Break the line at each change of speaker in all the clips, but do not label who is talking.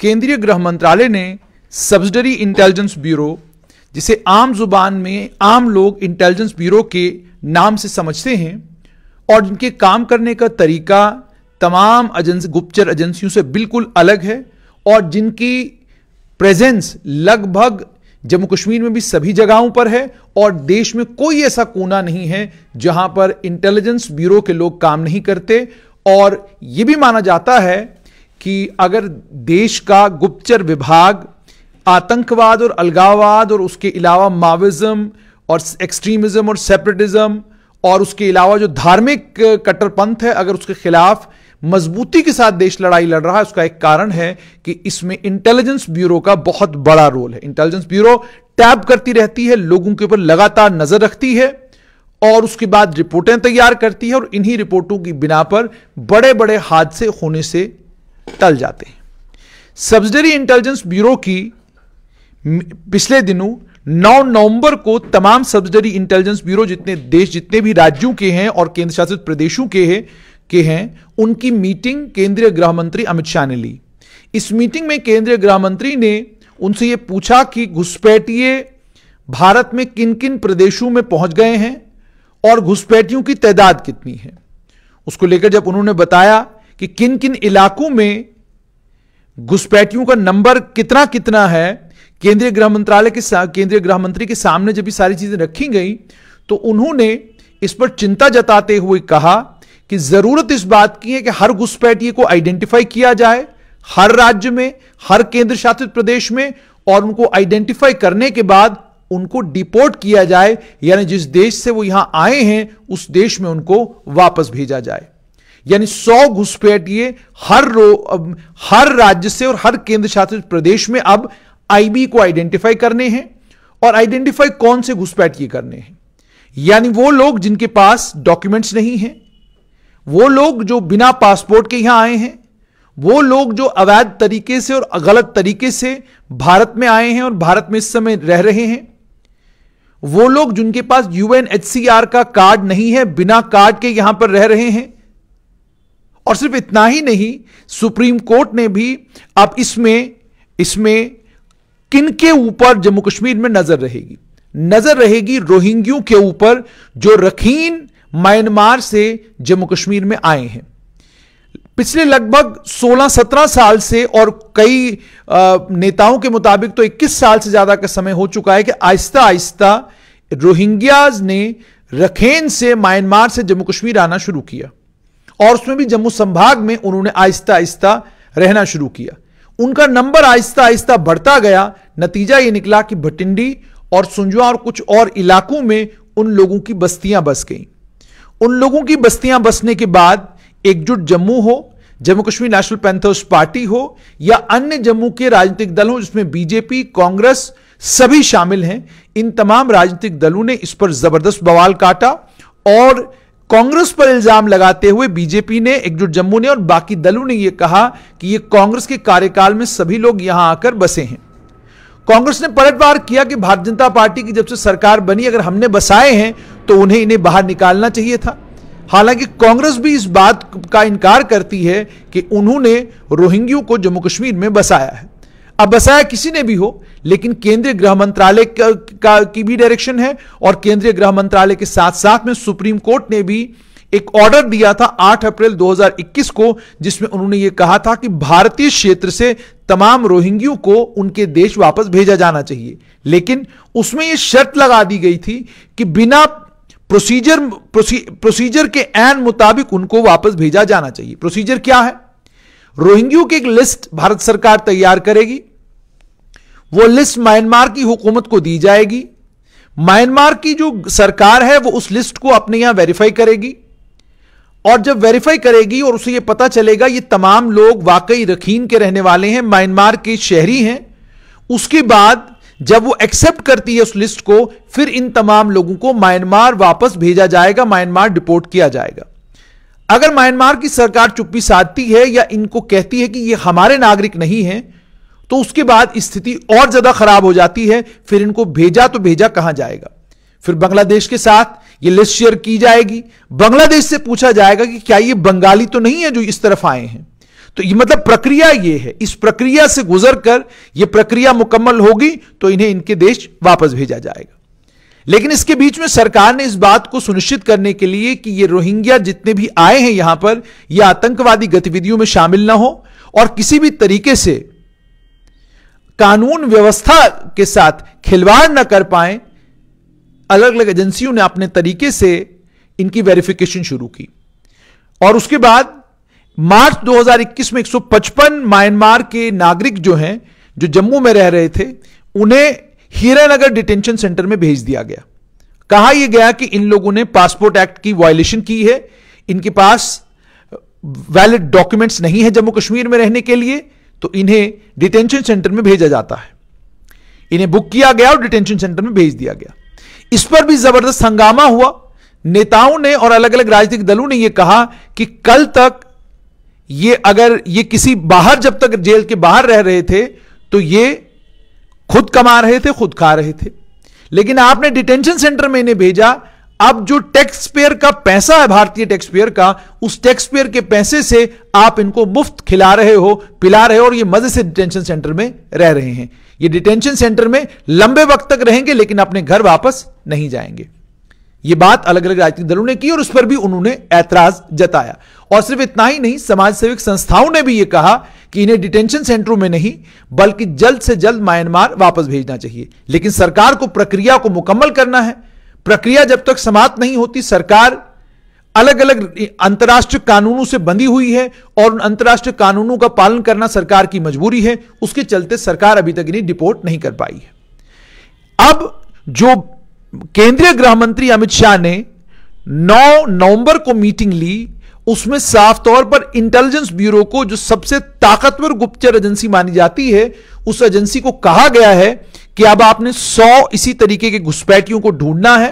केंद्रीय गृह मंत्रालय ने सब्सिडरी इंटेलिजेंस ब्यूरो जिसे आम जुबान में आम लोग इंटेलिजेंस ब्यूरो के नाम से समझते हैं और जिनके काम करने का तरीका तमाम एजेंसी गुप्तचर एजेंसियों से बिल्कुल अलग है और जिनकी प्रेजेंस लगभग जम्मू कश्मीर में भी सभी जगहों पर है और देश में कोई ऐसा कोना नहीं है जहां पर इंटेलिजेंस ब्यूरो के लोग काम नहीं करते और यह भी माना जाता है कि अगर देश का गुप्तचर विभाग आतंकवाद और अलगाववाद और उसके अलावा माविज्म और एक्सट्रीमिज्म और सेपरेटिज्म और उसके अलावा जो धार्मिक कट्टरपंथ है अगर उसके खिलाफ मजबूती के साथ देश लड़ाई लड़ रहा है उसका एक कारण है कि इसमें इंटेलिजेंस ब्यूरो का बहुत बड़ा रोल है इंटेलिजेंस ब्यूरो टैब करती रहती है लोगों के ऊपर लगातार नजर रखती है और उसके बाद रिपोर्टें तैयार करती है और इन्हीं रिपोर्टों की बिना पर बड़े बड़े हादसे होने से टल जाते हैं सब्सिडरी इंटेलिजेंस ब्यूरो की पिछले दिनों 9 नवंबर को तमाम सब्सिडरी इंटेलिजेंस ब्यूरो जितने देश जितने भी राज्यों के हैं और केंद्र शासित प्रदेशों के हैं के हैं उनकी मीटिंग केंद्रीय गृह मंत्री अमित शाह ने ली इस मीटिंग में केंद्रीय गृह मंत्री ने उनसे यह पूछा कि घुसपैठिए भारत में किन किन प्रदेशों में पहुंच गए हैं और घुसपैठियों की तादाद कितनी है उसको लेकर जब उन्होंने बताया कि किन किन इलाकों में घुसपैठियों का नंबर कितना कितना है केंद्रीय गृह मंत्रालय के केंद्रीय गृह मंत्री के सामने जब ये सारी चीजें रखी गई तो उन्होंने इस पर चिंता जताते हुए कहा कि जरूरत इस बात की है कि हर घुसपैठिए को आइडेंटिफाई किया जाए हर राज्य में हर केंद्र शासित प्रदेश में और उनको आइडेंटिफाई करने के बाद उनको डिपोर्ट किया जाए यानी जिस देश से वो यहां आए हैं उस देश में उनको वापस भेजा जाए यानी 100 घुसपैठिए हर रो हर राज्य से और हर केंद्र शासित प्रदेश में अब आईबी को आइडेंटिफाई करने हैं और आइडेंटिफाई कौन से घुसपैठिए करने हैं यानी वो लोग जिनके पास डॉक्यूमेंट्स नहीं हैं वो लोग जो बिना पासपोर्ट के यहां आए हैं वो लोग जो अवैध तरीके से और गलत तरीके से भारत में आए हैं और भारत में इस समय रह रहे हैं वो लोग जिनके पास यूएनएचसीआर का कार्ड नहीं है बिना कार्ड के यहां पर रह रहे हैं और सिर्फ इतना ही नहीं सुप्रीम कोर्ट ने भी अब इसमें इसमें किन के ऊपर जम्मू कश्मीर में नजर रहेगी नजर रहेगी रोहिंग्यू के ऊपर जो रखीन म्यांमार से जम्मू कश्मीर में आए हैं पिछले लगभग 16-17 साल से और कई नेताओं के मुताबिक तो 21 साल से ज्यादा का समय हो चुका है कि आहिस्ता आहिस्ता रोहिंग्याज ने रखेन से म्यांमार से जम्मू कश्मीर आना शुरू किया और उसमें भी जम्मू संभाग में उन्होंने आहिस्ता आहिस्ता रहना शुरू किया उनका नंबर आहिस्ता आहिस्ता बढ़ता गया नतीजा यह निकला कि भटिंडी और सुंजवा और कुछ और इलाकों में उन लोगों की बस्तियां बस गई उन लोगों की बस्तियां बसने के बाद एकजुट जम्मू हो Jammu Kashmir National Panthers Party हो या अन्य जम्मू के राजनीतिक दल हो जिसमें बीजेपी कांग्रेस सभी शामिल हैं इन तमाम राजनीतिक दलों ने इस पर जबरदस्त बवाल काटा और कांग्रेस पर इल्जाम लगाते हुए बीजेपी ने एकजुट जम्मू ने और बाकी दलों ने यह कहा कि ये कांग्रेस के कार्यकाल में सभी लोग यहां आकर बसे हैं कांग्रेस ने पलटवार किया कि भारतीय जनता पार्टी की जब से सरकार बनी अगर हमने बसाए हैं तो उन्हें इन्हें बाहर निकालना चाहिए था हालांकि कांग्रेस भी इस बात का इनकार करती है कि उन्होंने रोहिंग्यू को जम्मू कश्मीर में बसाया है अब बसाया किसी ने भी हो लेकिन केंद्रीय गृह मंत्रालय का, की भी डायरेक्शन है और केंद्रीय गृह मंत्रालय के साथ साथ में सुप्रीम कोर्ट ने भी एक ऑर्डर दिया था 8 अप्रैल 2021 को जिसमें उन्होंने यह कहा था कि भारतीय क्षेत्र से तमाम रोहिंग्यू को उनके देश वापस भेजा जाना चाहिए लेकिन उसमें यह शर्त लगा दी गई थी कि बिना प्रोसीजर प्रोसीजर के एन मुताबिक उनको वापस भेजा जाना चाहिए प्रोसीजर क्या है रोहिंग्यू की एक लिस्ट भारत सरकार तैयार करेगी वो लिस्ट म्यांमार की हुकूमत को दी जाएगी म्यांमार की जो सरकार है वो उस लिस्ट को अपने यहां वेरीफाई करेगी और जब वेरीफाई करेगी और उसे ये पता चलेगा ये तमाम लोग वाकई रखीन के रहने वाले हैं म्यांमार के शहरी हैं उसके बाद जब वो एक्सेप्ट करती है उस लिस्ट को फिर इन तमाम लोगों को म्यांमार वापस भेजा जाएगा म्यांमार डिपोर्ट किया जाएगा अगर म्यांमार की सरकार चुप्पी साधती है या इनको कहती है कि ये हमारे नागरिक नहीं हैं तो उसके बाद स्थिति और ज्यादा खराब हो जाती है फिर इनको भेजा तो भेजा कहां जाएगा फिर बांग्लादेश के साथ ये लिस्ट शेयर की जाएगी बांग्लादेश से पूछा जाएगा कि क्या ये बंगाली तो नहीं है जो इस तरफ आए हैं तो ये मतलब प्रक्रिया ये है इस प्रक्रिया से गुजर कर यह प्रक्रिया मुकम्मल होगी तो इन्हें इनके देश वापस भेजा जाएगा लेकिन इसके बीच में सरकार ने इस बात को सुनिश्चित करने के लिए कि ये रोहिंग्या जितने भी आए हैं यहां पर ये आतंकवादी गतिविधियों में शामिल ना हो और किसी भी तरीके से कानून व्यवस्था के साथ खिलवाड़ न कर पाए अलग अलग एजेंसियों ने अपने तरीके से इनकी वेरिफिकेशन शुरू की और उसके बाद मार्च 2021 में 155 म्यांमार के नागरिक जो हैं जो जम्मू में रह रहे थे उन्हें हीरानगर डिटेंशन सेंटर में भेज दिया गया कहा यह गया कि इन लोगों ने पासपोर्ट एक्ट की वायलेशन की है इनके पास वैलिड डॉक्यूमेंट्स नहीं है जम्मू कश्मीर में रहने के लिए तो इन्हें डिटेंशन सेंटर में भेजा जाता है इन्हें बुक किया गया और डिटेंशन सेंटर में भेज दिया गया इस पर भी जबरदस्त हंगामा हुआ नेताओं ने और अलग अलग राजनीतिक दलों ने यह कहा कि कल तक ये अगर ये किसी बाहर जब तक जेल के बाहर रह रहे थे तो ये खुद कमा रहे थे खुद खा रहे थे लेकिन आपने डिटेंशन सेंटर में इन्हें भेजा अब जो टैक्स पेयर का पैसा है भारतीय टैक्स पेयर का उस टैक्स पेयर के पैसे से आप इनको मुफ्त खिला रहे हो पिला रहे हो और ये मजे से डिटेंशन सेंटर में रह रहे हैं ये डिटेंशन सेंटर में लंबे वक्त तक रहेंगे लेकिन अपने घर वापस नहीं जाएंगे ये बात अलग अलग राजनीतिक दलों ने की और उस पर भी उन्होंने ऐतराज जताया और सिर्फ इतना ही नहीं समाज सेविक संस्थाओं ने भी यह कहा कि इन्हें डिटेंशन सेंटरों में नहीं बल्कि जल्द से जल्द म्यांमार वापस भेजना चाहिए लेकिन सरकार को प्रक्रिया को मुकम्मल करना है प्रक्रिया जब तक समाप्त नहीं होती सरकार अलग अलग अंतर्राष्ट्रीय कानूनों से बंधी हुई है और उन अंतर्राष्ट्रीय कानूनों का पालन करना सरकार की मजबूरी है उसके चलते सरकार अभी तक इन्हें डिपोर्ट नहीं कर पाई है अब जो केंद्रीय गृह मंत्री अमित शाह ने 9 नवंबर को मीटिंग ली उसमें साफ तौर पर इंटेलिजेंस ब्यूरो को जो सबसे ताकतवर गुप्तचर एजेंसी मानी जाती है उस एजेंसी को कहा गया है कि अब आपने 100 इसी तरीके के घुसपैठियों को ढूंढना है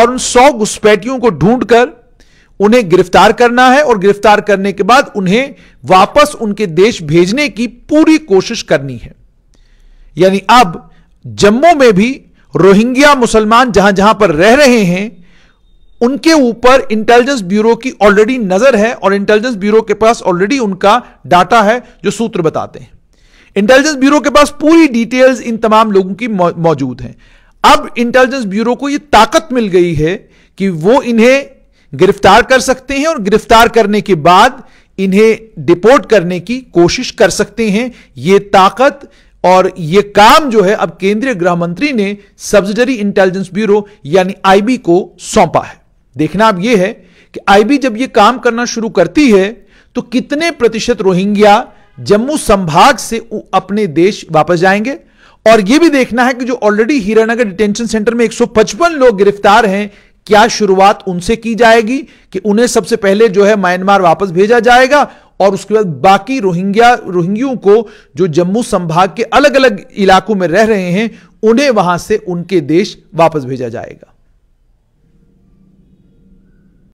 और उन 100 घुसपैठियों को ढूंढकर उन्हें गिरफ्तार करना है और गिरफ्तार करने के बाद उन्हें वापस उनके देश भेजने की पूरी कोशिश करनी है यानी अब जम्मू में भी रोहिंग्या मुसलमान जहां जहां पर रह रहे हैं उनके ऊपर इंटेलिजेंस ब्यूरो की ऑलरेडी नजर है और इंटेलिजेंस ब्यूरो के पास ऑलरेडी उनका डाटा है जो सूत्र बताते हैं इंटेलिजेंस ब्यूरो के पास पूरी डिटेल्स इन तमाम लोगों की मौजूद हैं अब इंटेलिजेंस ब्यूरो को यह ताकत मिल गई है कि वो इन्हें गिरफ्तार कर सकते हैं और गिरफ्तार करने के बाद इन्हें डिपोर्ट करने की कोशिश कर सकते हैं यह ताकत और यह काम जो है अब केंद्रीय गृह मंत्री ने सब्सिडरी इंटेलिजेंस ब्यूरो यानी आईबी को सौंपा है देखना अब यह है कि आईबी जब यह काम करना शुरू करती है तो कितने प्रतिशत रोहिंग्या जम्मू संभाग से अपने देश वापस जाएंगे और यह भी देखना है कि जो ऑलरेडी हीरानगर डिटेंशन सेंटर में 155 लोग गिरफ्तार हैं क्या शुरुआत उनसे की जाएगी कि उन्हें सबसे पहले जो है म्यांमार वापस भेजा जाएगा और उसके बाद बाकी रोहिंग्या रोहिंग्यू को जो जम्मू संभाग के अलग अलग इलाकों में रह रहे हैं उन्हें वहां से उनके देश वापस भेजा जाएगा